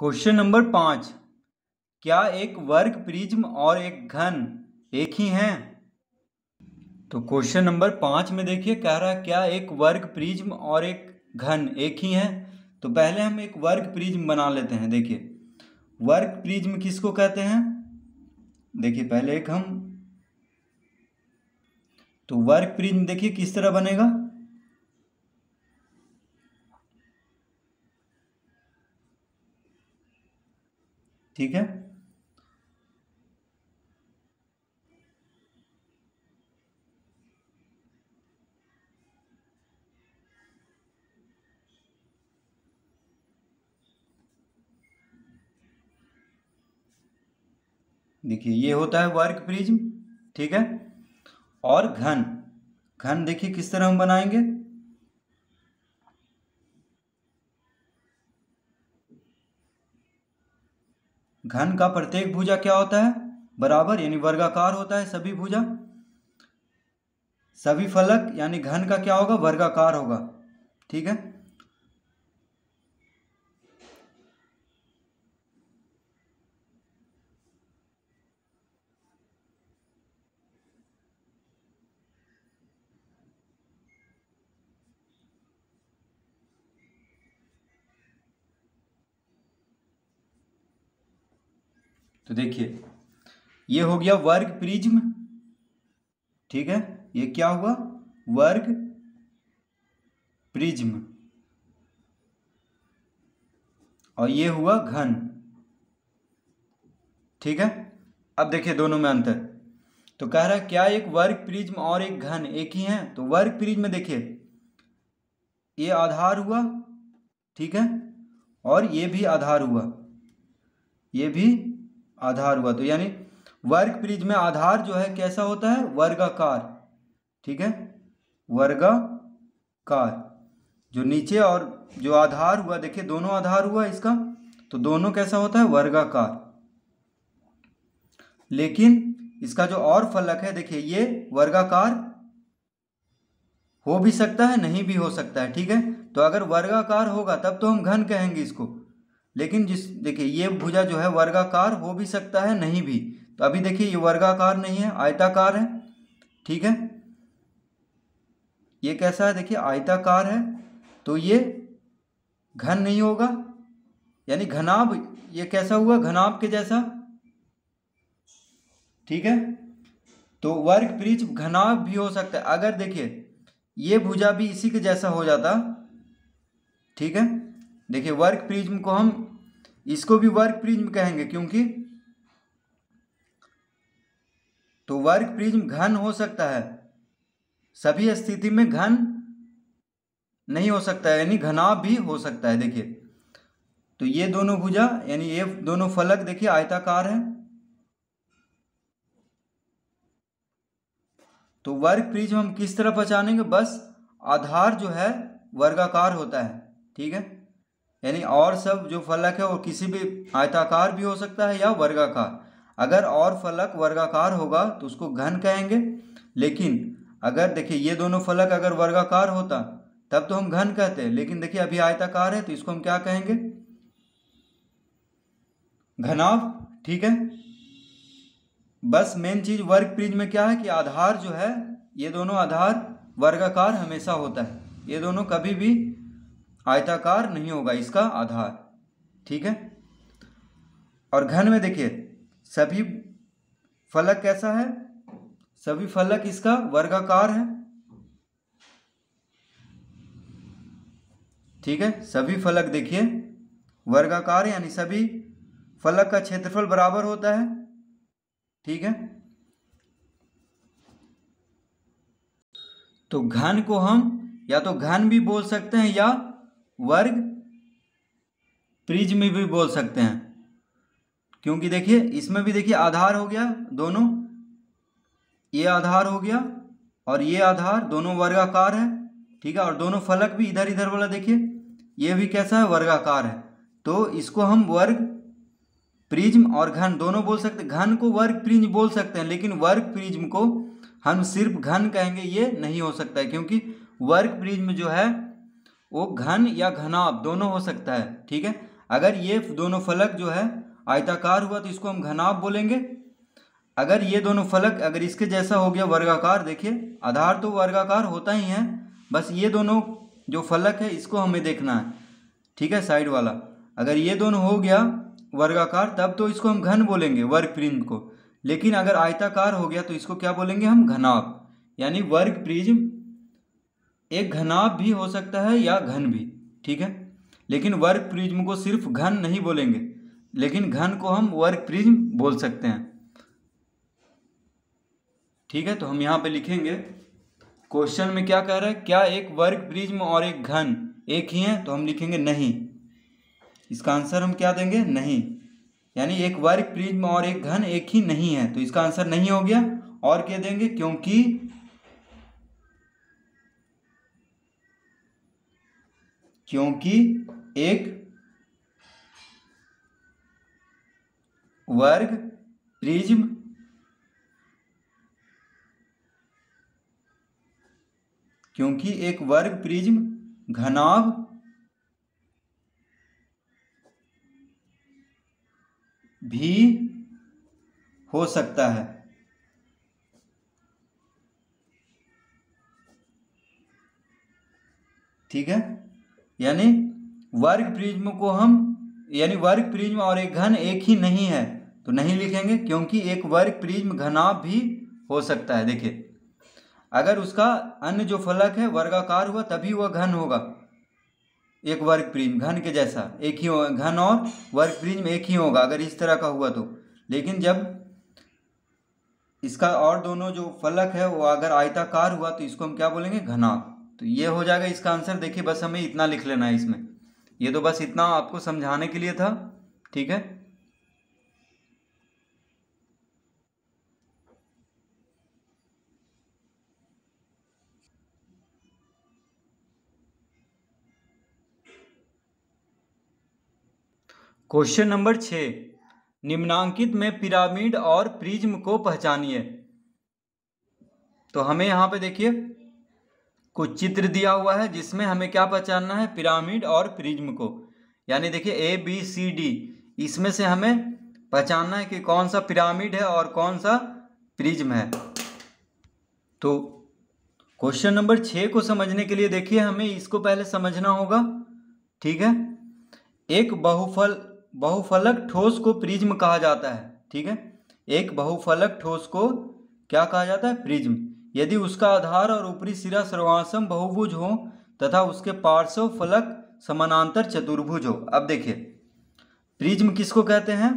question number पाँच क्या एक वर्ग प्रिज्म और एक घन एक ही हैं तो क्वेश्चन नंबर पाँच में देखिए कह रहा है क्या एक वर्ग प्रिज्म और एक घन एक ही है तो पहले हम एक वर्ग प्रिज्म बना लेते हैं देखिए वर्ग प्रिज्म किसको कहते हैं देखिए पहले एक हम तो वर्ग प्रिज्म देखिए किस तरह बनेगा ठीक है देखिए ये होता है वर्क प्रिज्म ठीक है और घन घन देखिए किस तरह हम बनाएंगे घन का प्रत्येक भुजा क्या होता है बराबर यानी वर्गाकार होता है सभी भुजा सभी फलक यानी घन का क्या होगा वर्गाकार होगा ठीक है तो देखिए ये हो गया वर्ग प्रिज्म ठीक है ये क्या हुआ वर्ग प्रिज्म और ये हुआ घन ठीक है अब देखिए दोनों में अंतर तो कह रहा है क्या एक वर्ग प्रिज्म और एक घन एक ही है तो वर्ग प्रिज्म में देखिए ये आधार हुआ ठीक है और ये भी आधार हुआ ये भी आधार हुआ तो यानी वर्ग प्रिज में आधार जो है कैसा होता है वर्गाकार ठीक है वर्गाकार जो नीचे और जो आधार हुआ देखिए दोनों आधार हुआ इसका तो दोनों कैसा होता है वर्गाकार लेकिन इसका जो और फलक है देखिए ये वर्गाकार हो भी सकता है नहीं भी हो सकता है ठीक है तो अगर वर्गाकार होगा तब तो हम घन कहेंगे इसको लेकिन जिस देखिए ये भुजा जो है वर्गाकार हो भी सकता है नहीं भी तो अभी देखिए ये वर्गाकार नहीं है आयताकार है ठीक है ये कैसा है देखिए आयताकार है तो ये घन नहीं होगा यानी घनाभ ये कैसा हुआ घनाभ के जैसा ठीक है तो वर्ग वृक्ष घनाभ भी हो सकता है अगर देखिए ये भुजा भी इसी के जैसा हो जाता ठीक है देखिए वर्क प्रिज्म को हम इसको भी वर्क प्रिज्म कहेंगे क्योंकि तो वर्क प्रिज्म घन हो सकता है सभी स्थिति में घन नहीं हो सकता है यानी घना भी हो सकता है देखिए तो ये दोनों भुजा यानी ये दोनों फलक देखिए आयताकार है तो वर्ग प्रिज्म हम किस तरह पहचानेंगे बस आधार जो है वर्गाकार होता है ठीक है यानी और सब जो फलक है वो किसी भी आयताकार भी हो सकता है या वर्गाकार अगर और फलक वर्गाकार होगा तो उसको घन कहेंगे लेकिन अगर देखिए ये दोनों फलक अगर वर्गाकार होता तब तो हम घन कहते हैं लेकिन देखिए अभी आयताकार है तो इसको हम क्या कहेंगे घनाव ठीक है बस मेन चीज वर्ग प्रिज में क्या है कि आधार जो है ये दोनों आधार वर्गाकार हमेशा होता है ये दोनों कभी भी आयताकार नहीं होगा इसका आधार ठीक है और घन में देखिए सभी फलक कैसा है सभी फलक इसका वर्गाकार है ठीक है सभी फलक देखिए वर्गाकार यानी सभी फलक का क्षेत्रफल बराबर होता है ठीक है तो घन को हम या तो घन भी बोल सकते हैं या वर्ग प्रिज्म भी बोल सकते हैं क्योंकि देखिए इसमें भी देखिए आधार हो गया दोनों ये आधार हो गया और ये आधार दोनों वर्गाकार है ठीक है और दोनों फलक भी इधर इधर वाला देखिए ये भी कैसा है वर्गाकार है तो इसको हम वर्ग प्रिज्म और घन दोनों बोल सकते घन को वर्ग प्रिज्म बोल सकते हैं लेकिन वर्ग प्रिज्म को हम सिर्फ घन कहेंगे ये नहीं हो सकता है क्योंकि वर्ग प्रिज्म जो है वो घन या घनाभ दोनों हो सकता है ठीक है अगर ये दोनों फलक जो है आयताकार हुआ तो इसको हम घनाभ बोलेंगे अगर ये दोनों फलक अगर इसके जैसा हो गया वर्गाकार देखिए आधार तो वर्गाकार होता ही है बस ये दोनों जो फलक है इसको हमें देखना है ठीक है साइड वाला अगर ये दोनों हो गया वर्गाकार तब तो इसको हम घन बोलेंगे वर्ग प्रिज्म को लेकिन अगर आयताकार हो गया तो इसको क्या बोलेंगे हम घनाभ यानी वर्ग प्रिज्म एक घनाभ भी हो सकता है या घन भी ठीक है लेकिन वर्ग प्रिज्म को सिर्फ घन नहीं बोलेंगे लेकिन घन को हम वर्ग प्रिज्म बोल सकते हैं ठीक है तो हम यहां पे लिखेंगे क्वेश्चन में क्या कह रहा है क्या एक वर्ग प्रिज्म और एक घन एक ही है तो हम लिखेंगे नहीं इसका आंसर हम क्या देंगे नहीं यानी एक वर्ग प्रिज्म और एक घन एक ही नहीं है तो इसका आंसर नहीं हो गया और क्या देंगे क्योंकि क्योंकि एक वर्ग प्रिज्म क्योंकि एक वर्ग प्रिज्म घनाभ भी हो सकता है ठीक है यानी वर्ग प्रिज्म को हम यानी वर्ग प्रिज्म और एक घन एक ही नहीं है तो नहीं लिखेंगे क्योंकि एक वर्ग प्रिज्म घना भी हो सकता है देखिए अगर उसका अन्य जो फलक है वर्गाकार हुआ तभी वह घन होगा एक वर्ग प्रिज्म घन के जैसा एक ही घन और वर्ग प्रिज्म एक ही होगा अगर इस तरह का हुआ तो लेकिन जब इसका और दोनों जो फलक है वो अगर आयताकार हुआ तो इसको हम क्या बोलेंगे घनाभ तो ये हो जाएगा इसका आंसर देखिए बस हमें इतना लिख लेना है इसमें ये तो बस इतना आपको समझाने के लिए था ठीक है क्वेश्चन नंबर छ निम्नांकित में पिरामिड और प्रिज्म को पहचानिए तो हमें यहां पे देखिए को चित्र दिया हुआ है जिसमें हमें क्या पहचानना है पिरामिड और प्रिज्म को यानी देखिए ए बी सी डी इसमें से हमें पहचानना है कि कौन सा पिरामिड है और कौन सा प्रिज्म है तो क्वेश्चन नंबर छः को समझने के लिए देखिए हमें इसको पहले समझना होगा ठीक है एक बहुफल बहुफलक ठोस को प्रिज्म कहा जाता है ठीक है एक बहुफलक ठोस को क्या कहा जाता है प्रिज्म यदि उसका आधार और ऊपरी सिरा सर्वासम बहुभुज हो तथा उसके पार्श्व फलक समानांतर चतुर्भुज हो अब देखिए प्रिज्म किसको कहते हैं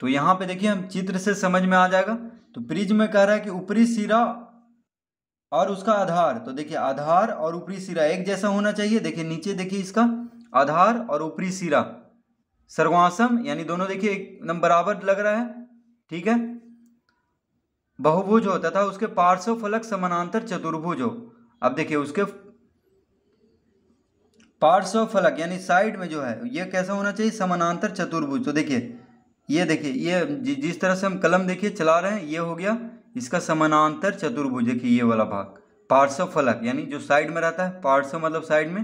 तो यहाँ पे देखिए हम चित्र से समझ में आ जाएगा तो प्रिज्म में कह रहा है कि ऊपरी सिरा और उसका आधार तो देखिए आधार और ऊपरी सिरा एक जैसा होना चाहिए देखिए नीचे देखिए इसका आधार और ऊपरी सिरा सर्वासम यानी दोनों देखिए एकदम बराबर लग रहा है ठीक है बहुभुज होता था उसके पार्श्व फलक समानांतर चतुर्भुज हो अब देखिए उसके पार्श्व फलक यानी साइड में जो है ये कैसा होना चाहिए समानांतर चतुर्भुज तो देखिए ये देखिए ये जि, जिस तरह से हम कलम देखिए चला रहे हैं ये हो गया इसका समानांतर चतुर्भुज देखिए ये वाला भाग पार्श्व फलक यानी जो साइड में रहता है पार्श्व मतलब साइड में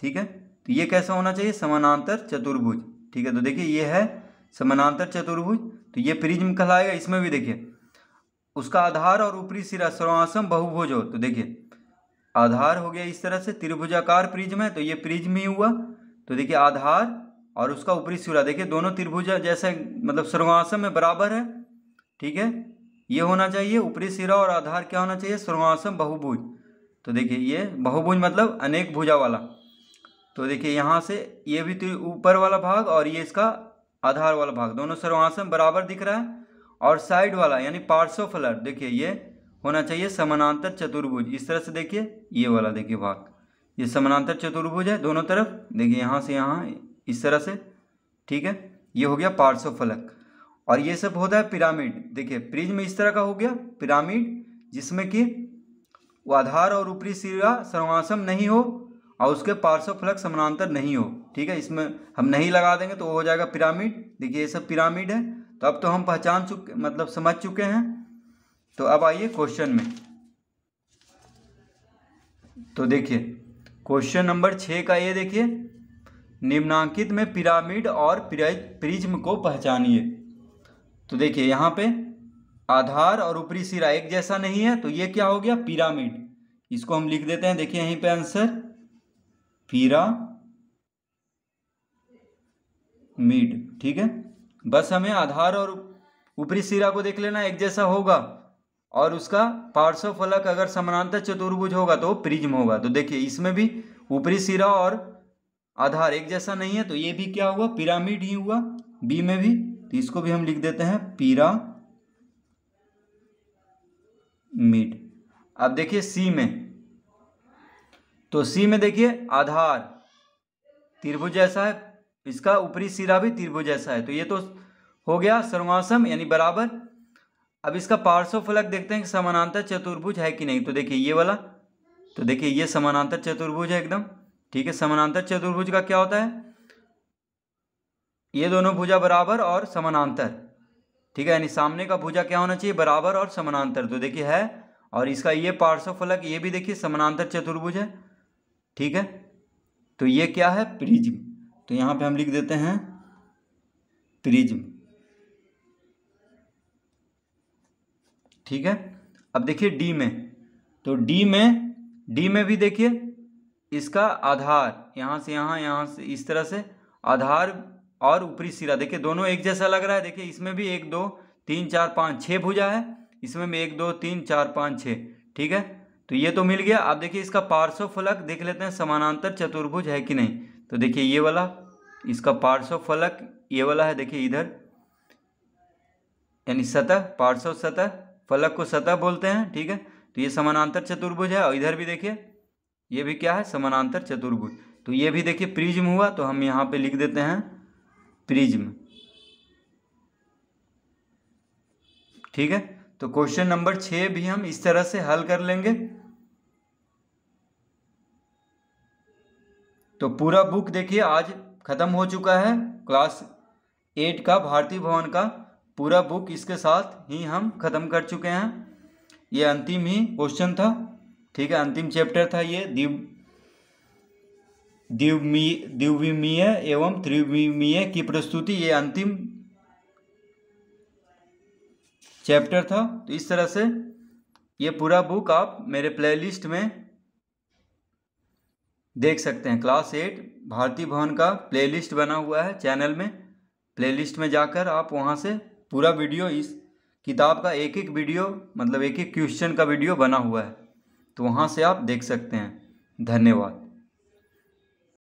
ठीक है तो ये कैसा होना चाहिए समानांतर चतुर्भुज ठीक है तो देखिए ये है समानांतर चतुर्भुज तो ये प्रिज्म कहलाएगा इसमें भी देखिए उसका आधार और ऊपरी सिरा सर्वासम बहुभुज हो तो देखिए आधार हो गया इस तरह से त्रिभुजाकार प्रिज्म है तो ये प्रिज्म ही हुआ तो देखिए आधार और उसका ऊपरी सिरा देखिए दोनों त्रिभुजा जैसे मतलब सर्वासम में बराबर है ठीक है ये होना चाहिए ऊपरी सिरा और आधार क्या होना चाहिए सर्वासम बहुभुज तो देखिए ये बहुभुज मतलब अनेक भुजा वाला तो देखिए यहाँ से ये भी ऊपर वाला भाग और ये इसका आधार वाला भाग दोनों सर्वासम बराबर दिख रहा है और साइड वाला यानी फलर देखिए ये होना चाहिए समानांतर चतुर्भुज इस तरह से देखिए ये वाला देखिए भाग ये समानांतर चतुर्भुज है दोनों तरफ देखिए यहाँ से यहाँ इस तरह से ठीक है ये हो गया फलक और ये सब होता है पिरामिड देखिए प्रिज्म इस तरह का हो गया पिरामिड जिसमें कि वो आधार और ऊपरी सिरा सर्वासम नहीं हो और उसके पार्श्व फलक समानांतर नहीं हो ठीक है इसमें हम नहीं लगा देंगे तो वो हो जाएगा पिरामिड देखिए ये सब पिरामिड है तो अब तो हम पहचान चुके मतलब समझ चुके हैं तो अब आइए क्वेश्चन में तो देखिए क्वेश्चन नंबर छः का ये देखिए निम्नांकित में पिरामिड और प्रिज्म को पहचानिए तो देखिए यहाँ पे आधार और ऊपरी सिरा एक जैसा नहीं है तो ये क्या हो गया पिरामिड इसको हम लिख देते हैं देखिए यहीं पे आंसर पीरा मिड ठीक है बस हमें आधार और ऊपरी सिरा को देख लेना एक जैसा होगा और उसका पार्श्व फलक अगर समानांतर चतुर्भुज होगा तो प्रिज्म होगा तो देखिए इसमें भी ऊपरी सिरा और आधार एक जैसा नहीं है तो ये भी क्या हुआ पिरामिड ही हुआ बी में भी तो इसको भी हम लिख देते हैं पीरा मिड अब देखिए सी में तो सी में देखिए आधार त्रिभुज जैसा है इसका ऊपरी सिरा भी त्रिभुज जैसा है तो ये तो हो गया सर्वासम यानी बराबर अब इसका पार्श्व फलक देखते हैं कि समानांतर चतुर्भुज है कि नहीं तो देखिए ये वाला तो देखिए ये समानांतर चतुर्भुज है एकदम ठीक है समानांतर चतुर्भुज का क्या होता है ये दोनों भुजा बराबर और समानांतर ठीक है यानी सामने का भुजा क्या होना चाहिए बराबर और समानांतर तो देखिए है और इसका ये पार्श्व फलक ये भी देखिए समानांतर चतुर्भुज है ठीक है तो ये क्या है प्रिज्म तो यहां पे हम लिख देते हैं प्रिज्म ठीक है अब देखिए डी में तो डी में डी में भी देखिए इसका आधार यहां से यहां यहां से इस तरह से आधार और ऊपरी सिरा देखिए दोनों एक जैसा लग रहा है देखिए इसमें भी एक दो तीन चार पाँच छः भुजा है इसमें भी एक दो तीन चार पाँच छः ठीक है तो ये तो मिल गया अब देखिए इसका पार्श्व फलक देख लेते हैं समानांतर चतुर्भुज है कि नहीं तो देखिए ये वाला इसका पार्श्व फलक ये वाला है देखिए इधर यानी सतह पार्श्व सतह फलक को सतह बोलते हैं ठीक है तो ये समानांतर चतुर्भुज है और इधर भी देखिए ये भी क्या है समानांतर चतुर्भुज तो ये भी देखिए प्रिज्म हुआ तो हम यहाँ पे लिख देते हैं प्रिज्म ठीक है तो क्वेश्चन नंबर छः भी हम इस तरह से हल कर लेंगे तो पूरा बुक देखिए आज ख़त्म हो चुका है क्लास एट का भारतीय भवन का पूरा बुक इसके साथ ही हम ख़त्म कर चुके हैं ये अंतिम ही क्वेश्चन था ठीक है अंतिम चैप्टर था ये दीव द्विमी द्विमीय एवं त्रिविमीय की प्रस्तुति ये अंतिम चैप्टर था तो इस तरह से ये पूरा बुक आप मेरे प्लेलिस्ट में देख सकते हैं क्लास एट भारती भवन का प्लेलिस्ट बना हुआ है चैनल में प्लेलिस्ट में जाकर आप वहाँ से पूरा वीडियो इस किताब का एक एक वीडियो मतलब एक एक क्वेश्चन का वीडियो बना हुआ है तो वहाँ से आप देख सकते हैं धन्यवाद